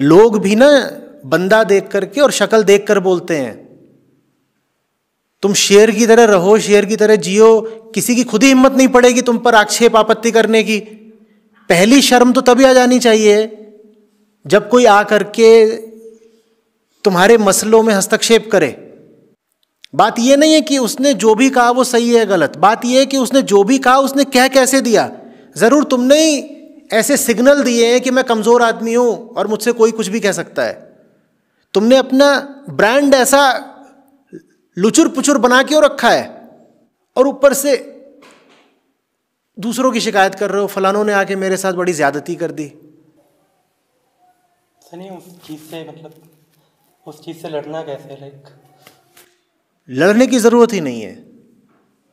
लोग भी ना बंदा देख करके और शक्ल देख कर बोलते हैं तुम शेर की तरह रहो शेर की तरह जियो किसी की खुद ही हिम्मत नहीं पड़ेगी तुम पर आक्षेप आपत्ति करने की पहली शर्म तो तभी आ जानी चाहिए जब कोई आ करके तुम्हारे मसलों में हस्तक्षेप करे बात यह नहीं है कि उसने जो भी कहा वो सही है गलत बात यह है कि उसने जो भी कहा उसने कह कैसे दिया ज़रूर तुमने ही ऐसे सिग्नल दिए हैं कि मैं कमज़ोर आदमी हूँ और मुझसे कोई कुछ भी कह सकता है तुमने अपना ब्रांड ऐसा लुचुर पुचुर बना क्यों रखा है और ऊपर से दूसरों की शिकायत कर रहे हो फलानों ने आके मेरे साथ बड़ी ज्यादती कर दी अच्छा उस चीज़ से मतलब उस चीज़ से लड़ना कैसे लाइक लड़ने की ज़रूरत ही नहीं है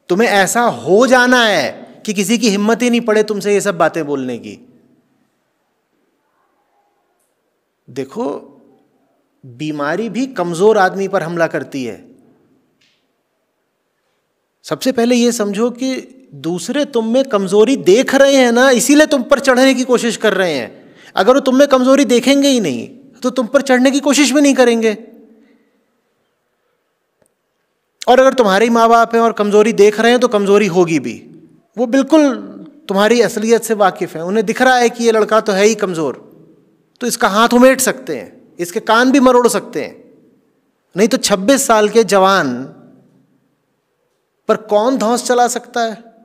तुम्हें ऐसा हो जाना है कि किसी की हिम्मत ही नहीं पड़े तुमसे ये सब बातें बोलने की देखो बीमारी भी कमज़ोर आदमी पर हमला करती है सबसे पहले यह समझो कि दूसरे तुम में कमज़ोरी देख रहे हैं ना इसीलिए तुम पर चढ़ने की कोशिश कर रहे हैं अगर वो तुम में कमज़ोरी देखेंगे ही नहीं तो तुम पर चढ़ने की कोशिश भी नहीं करेंगे और अगर तुम्हारे ही माँ बाप हैं और कमज़ोरी देख रहे हैं तो कमज़ोरी होगी भी वो बिल्कुल तुम्हारी असलियत से वाकिफ़ है उन्हें दिख रहा है कि ये लड़का तो है ही कमज़ोर तो इसका हाथ उमेट सकते हैं इसके कान भी मरोड़ सकते हैं नहीं तो 26 साल के जवान पर कौन धौस चला सकता है